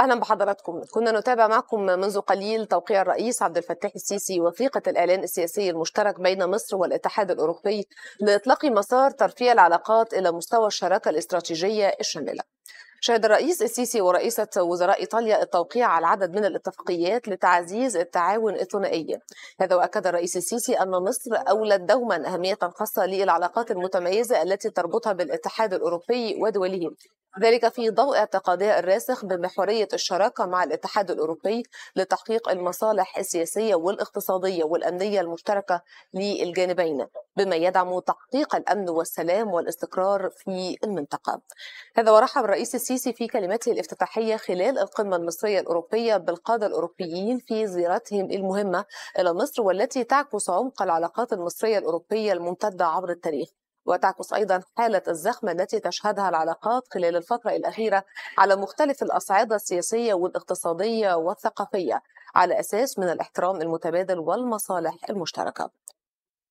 اهلا بحضراتكم كنا نتابع معكم منذ قليل توقيع الرئيس عبد الفتاح السيسي وثيقه الاعلان السياسي المشترك بين مصر والاتحاد الاوروبي لاطلاق مسار ترفيع العلاقات الى مستوى الشراكه الاستراتيجيه الشامله شهد الرئيس السيسي ورئيسة وزراء إيطاليا التوقيع على عدد من الاتفاقيات لتعزيز التعاون الثنائي هذا وأكد الرئيس السيسي أن مصر أولت دوما أهمية خاصة للعلاقات المتميزة التي تربطها بالاتحاد الأوروبي ودوله ذلك في ضوء اعتقادها الراسخ بمحورية الشراكة مع الاتحاد الأوروبي لتحقيق المصالح السياسية والاقتصادية والأمنية المشتركة للجانبين بما يدعم تحقيق الأمن والسلام والاستقرار في المنطقة هذا ورحب الرئيس السيسي في كلمته الافتتاحية خلال القمة المصرية الأوروبية بالقادة الأوروبيين في زيارتهم المهمة إلى مصر والتي تعكس عمق العلاقات المصرية الأوروبية الممتدة عبر التاريخ وتعكس أيضا حالة الزخمة التي تشهدها العلاقات خلال الفترة الأخيرة على مختلف الأصعدة السياسية والاقتصادية والثقافية على أساس من الاحترام المتبادل والمصالح المشتركة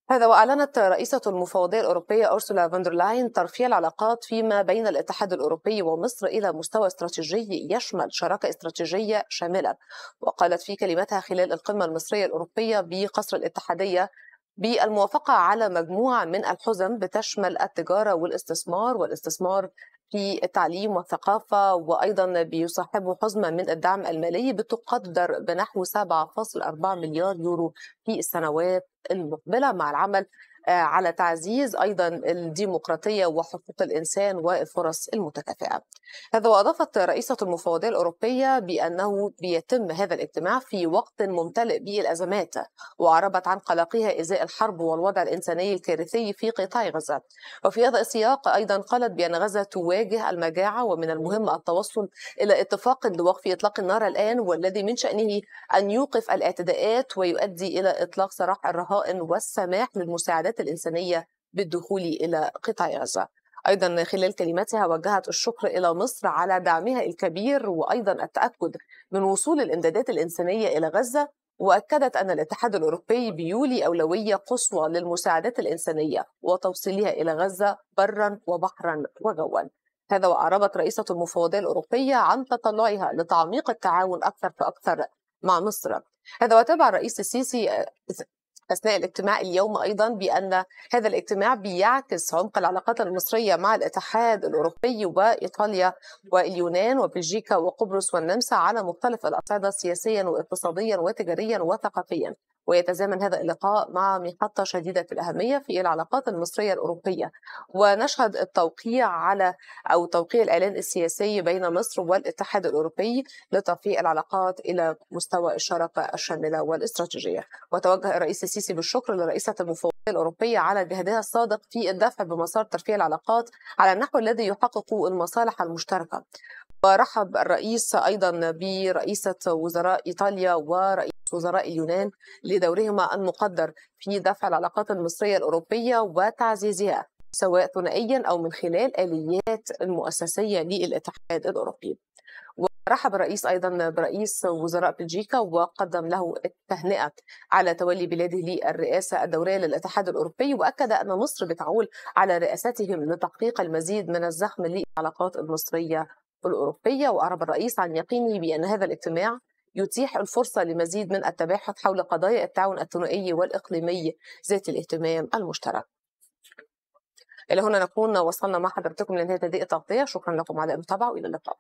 هذا وأعلنت رئيسة المفوضية الأوروبية أرسولا فاندرلاين ترفيع العلاقات فيما بين الاتحاد الأوروبي ومصر إلى مستوى استراتيجي يشمل شراكة استراتيجية شاملة وقالت في كلمتها خلال القمة المصرية الأوروبية بقصر الاتحادية بالموافقة على مجموعة من الحزم بتشمل التجارة والاستثمار والاستثمار في التعليم والثقافة وأيضا بيصاحبه حزمة من الدعم المالي بتقدر بنحو 7.4 مليار يورو في السنوات المقبله مع العمل آه، على تعزيز ايضا الديمقراطيه وحقوق الانسان والفرص المتكافئه. هذا واضافت رئيسه المفوضيه الاوروبيه بانه بيتم هذا الاجتماع في وقت ممتلئ بالازمات واعربت عن قلقها ازاء الحرب والوضع الانساني الكارثي في قطاع غزه. وفي هذا السياق ايضا قالت بان غزه تواجه المجاعه ومن المهم التوصل الى اتفاق لوقف اطلاق النار الان والذي من شانه ان يوقف الاعتداءات ويؤدي الى اطلاق سراح الرهائن الرهائن والسماح للمساعدات الإنسانية بالدخول إلى قطاع غزة أيضا خلال كلمتها وجهت الشكر إلى مصر على دعمها الكبير وأيضا التأكد من وصول الإمدادات الإنسانية إلى غزة وأكدت أن الاتحاد الأوروبي بيولي أولوية قصوى للمساعدات الإنسانية وتوصيلها إلى غزة برا وبحرا وجوا هذا وأعربت رئيسة المفوضية الأوروبية عن تطلعها لتعميق التعاون أكثر فأكثر مع مصر هذا وتابع الرئيس السيسي آه، أثناء الاجتماع اليوم أيضا بأن هذا الاجتماع بيعكس عمق العلاقات المصرية مع الاتحاد الأوروبي وإيطاليا واليونان وبلجيكا وقبرص والنمسا على مختلف الأصعدة سياسيا واقتصاديا وتجاريا وثقافيا ويتزامن هذا اللقاء مع محطة شديدة الأهمية في العلاقات المصرية الأوروبية ونشهد التوقيع على أو توقيع الإعلان السياسي بين مصر والاتحاد الأوروبي لتوفيق العلاقات إلى مستوى الشراكة الشاملة والاستراتيجية وتوجه الرئيس السيسي بالشكر لرئيسة المفوضية الأوروبية على جهدها الصادق في الدفع بمسار ترفيه العلاقات على النحو الذي يحقق المصالح المشتركة ورحب الرئيس أيضا برئيسة وزراء إيطاليا ورئيس وزراء اليونان دورهما المقدر في دفع العلاقات المصرية الأوروبية وتعزيزها سواء ثنائيا أو من خلال آليات المؤسسية للاتحاد الأوروبي ورحب الرئيس ايضا برئيس وزراء بلجيكا وقدم له التهنئه على تولي بلاده للرئاسه الدوريه للاتحاد الاوروبي واكد ان مصر بتعول على رئاستهم لتحقيق المزيد من الزخم للعلاقات المصريه الاوروبيه واعرب الرئيس عن يقينه بان هذا الاجتماع يتيح الفرصة لمزيد من التباحث حول قضايا التعاون الثنائي والإقليمي ذات الاهتمام المشترك إلى هنا نكون وصلنا مع حضرتكم لنهاية هذه التغطية شكرا لكم على المتابعة وإلى اللقاء